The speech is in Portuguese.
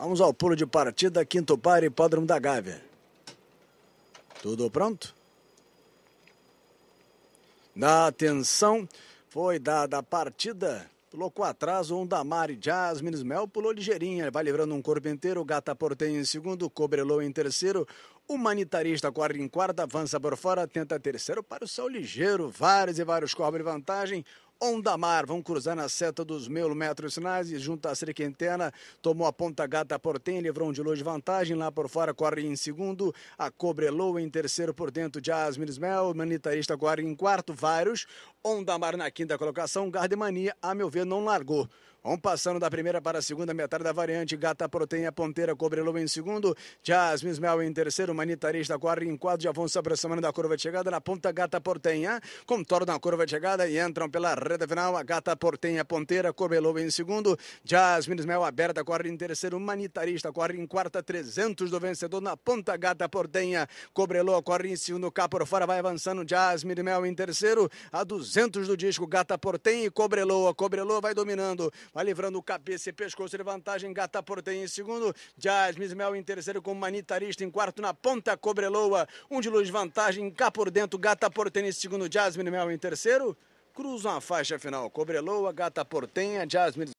Vamos ao pulo de partida, quinto par, e hipódromo da Gávea. Tudo pronto? Na atenção, foi dada a partida. Colocou atrás um Undamari Jasmine Mel, pulou ligeirinha, vai livrando um corpo inteiro, Gata Portenha em segundo, Cobrelou em terceiro, o Humanitarista corre em quarta, avança por fora, tenta terceiro para o céu Ligeiro, vários e vários corpos de vantagem, Ondamar. Vão cruzar na seta dos mil metros sinais e junto à Sriquentena tomou a ponta gata Portem, livrou de longe vantagem. Lá por fora corre em segundo, a Cobrelou em terceiro por dentro de Smell, Ismael, Manitarista corre em quarto, vários. Ondamar na quinta colocação, Gardemania, a meu ver, não largou. Um passando da primeira para a segunda metade da variante. Gata Proteia, Ponteira, Cobrelou em segundo. Jasmine Smell em terceiro. Manitarista, quarto em quarto Já vão se aproximando da curva de chegada. Na ponta, Gata Portenha. Contornam a curva de chegada e entram pela reta final. A Gata Portenha, Ponteira, Cobrelou em segundo. Jasmine Smell aberta, quarto em terceiro. Manitarista, quarto em quarta. 300 do vencedor. Na ponta, Gata Portenha. Cobrelou, corre em segundo. Cá por fora vai avançando. Jasmine Smell em terceiro. A 200 200 do disco, Gata Portem e Cobreloa. Cobreloa vai dominando, vai livrando o cabeça e pescoço de vantagem. Gata Portem em segundo, Jasmine Mel em terceiro com Manitarista em quarto na ponta, Cobreloa. Um de luz vantagem, cá por dentro, Gata Portem em segundo, Jasmine Mel em terceiro. Cruzam a faixa final, Cobreloa, Gata Portenha, Jasmine